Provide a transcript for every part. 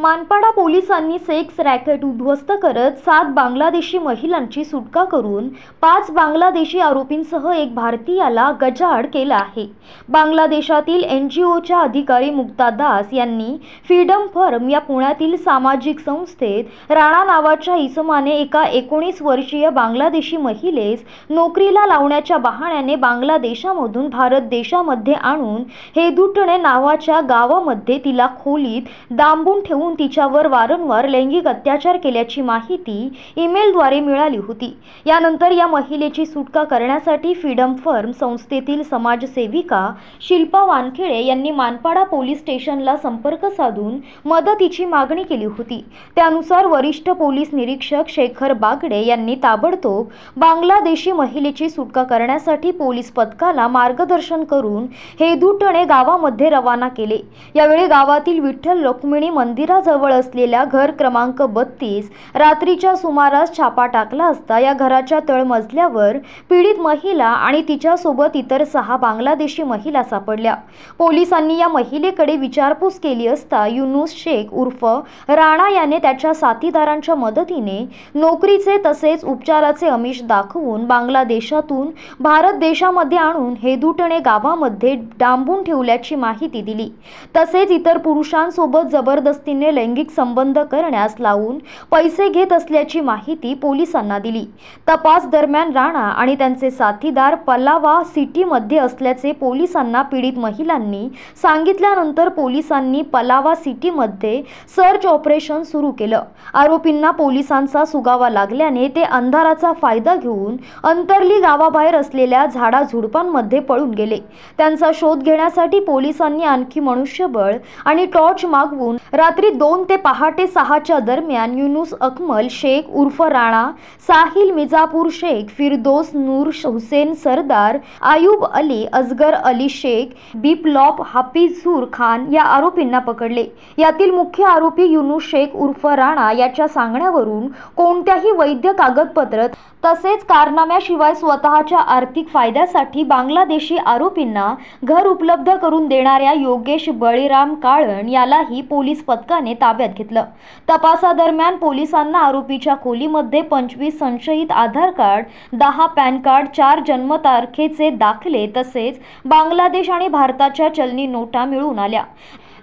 मानपाडा पोलिसांनी sex racket उद्ध्वस्त करत सात बांगलादेशी महिलांची सुटका करून पाच बांगलादेशी आरोपींसह एक भारतीयाला गजाआड केला आहे बांगलादेशातील एन जी ओच्या अधिकारी मुक्ता दास यांनी फ्रीडम फर्म या पुण्यातील सामाजिक संस्थेत राणा नावाच्या इसमाने एका एकोणीस वर्षीय बांगलादेशी महिलेस नोकरीला लावण्याच्या बहाण्याने बांगलादेशामधून भारत देशामध्ये आणून हेदुटणे नावाच्या गावामध्ये तिला खोलीत दांबून ठेवून करून तिच्यावर वारंवार लैंगिक अत्याचार केल्याची माहिती ईमेलद्वारे मिळाली होती यानंतर या महिलेची सुटका करण्यासाठी फ्रीडम फर्म संस्थेतील समाजसेविका शिल्पा वानखेडे यांनी मानपाडा पोलीस स्टेशनला संपर्क साधून मदतीची मागणी केली होती त्यानुसार वरिष्ठ पोलीस निरीक्षक शेखर बागडे यांनी ताबडतोब बांगलादेशी महिलेची सुटका करण्यासाठी पोलीस पथकाला मार्गदर्शन करून हे दुटणे गावामध्ये रवाना केले यावेळी गावातील विठ्ठल रुक्मिणी मंदिरात जवळ असलेल्या घर क्रमांक बत्तीस रात्रीच्या सुमारास छापा टाकला असता या घराच्या तळमजल्यावर पीडित महिला आणि तिच्यासोबत इतर सहा बांगलादेशी महिला सापडल्या पोलिसांनी या महिलेकडे विचारपूस केली असता युनुस शेख उर्फ राणा याने त्याच्या साथीदारांच्या मदतीने नोकरीचे तसेच उपचाराचे अमिष दाखवून बांगलादेशातून भारत देशामध्ये आणून हे दुटणे गावामध्ये डांबून ठेवल्याची माहिती दिली तसेच इतर पुरुषांसोबत जबरदस्ती व्यक्तीने लैंगिक संबंध करण्यास लावून पैसे घेत असल्याची माहिती पोलिसांना दिली तपास दरम्यान राणा आणि त्यांचे साथीदार पलावा सिटीमध्ये असल्याचे पोलिसांना पीडित महिलांनी सांगितल्यानंतर पोलिसांनी पलावा सिटीमध्ये सर्च ऑपरेशन सुरू केलं आरोपींना पोलिसांचा सुगावा लागल्याने ते अंधाराचा फायदा घेऊन अंतरली गावाबाहेर असलेल्या झाडाझुडपांमध्ये पळून गेले त्यांचा शोध घेण्यासाठी पोलिसांनी आणखी मनुष्यबळ आणि टॉर्च मागवून रात्री रात्री दोन ते पहाटे सहाच्या दरम्यान युनुस अकमल शेख उर्फ राणा साहिल मिजापूर शेख फिरदोस नूर हुसेन सरदार आयुब अली अजगर अली शेख बिपलॉप हापिजूर खान या आरोपींना पकडले यातील मुख्य आरोपी युनुस शेख उर्फ राणा याच्या सांगण्यावरून कोणत्याही वैद्य कागदपत्र तसेच कारनाम्याशिवाय स्वतःच्या आर्थिक फायद्यासाठी बांगलादेशी आरोपींना घर उपलब्ध करून देणाऱ्या योगेश बळीराम काळण यालाही पोलीस पथकाने पथकाने ताब्यात घेतलं तपासादरम्यान पोलिसांना आरोपीच्या खोलीमध्ये पंचवीस संशयित आधार कार्ड दहा पॅन कार्ड चार जन्मतारखेचे दाखले तसेच बांगलादेश आणि भारताच्या चलनी नोटा मिळून आल्या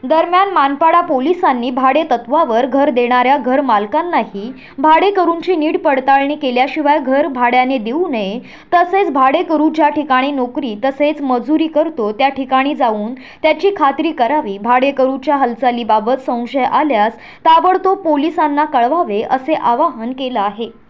दरम्यान मानपाडा पोलिसांनी भाडे तत्वावर घर देणाऱ्या घर मालकांनाही भाडेकरूंची नीट पडताळणी केल्याशिवाय घर भाड्याने देऊ नये तसेच भाडेकरू ज्या ठिकाणी नोकरी तसेच मजुरी करतो त्या ठिकाणी जाऊन त्याची खात्री करावी भाडेकरूच्या हालचालीबाबत संशय आल्यास ताबडतोब पोलिसांना कळवावे असे आवाहन केलं आहे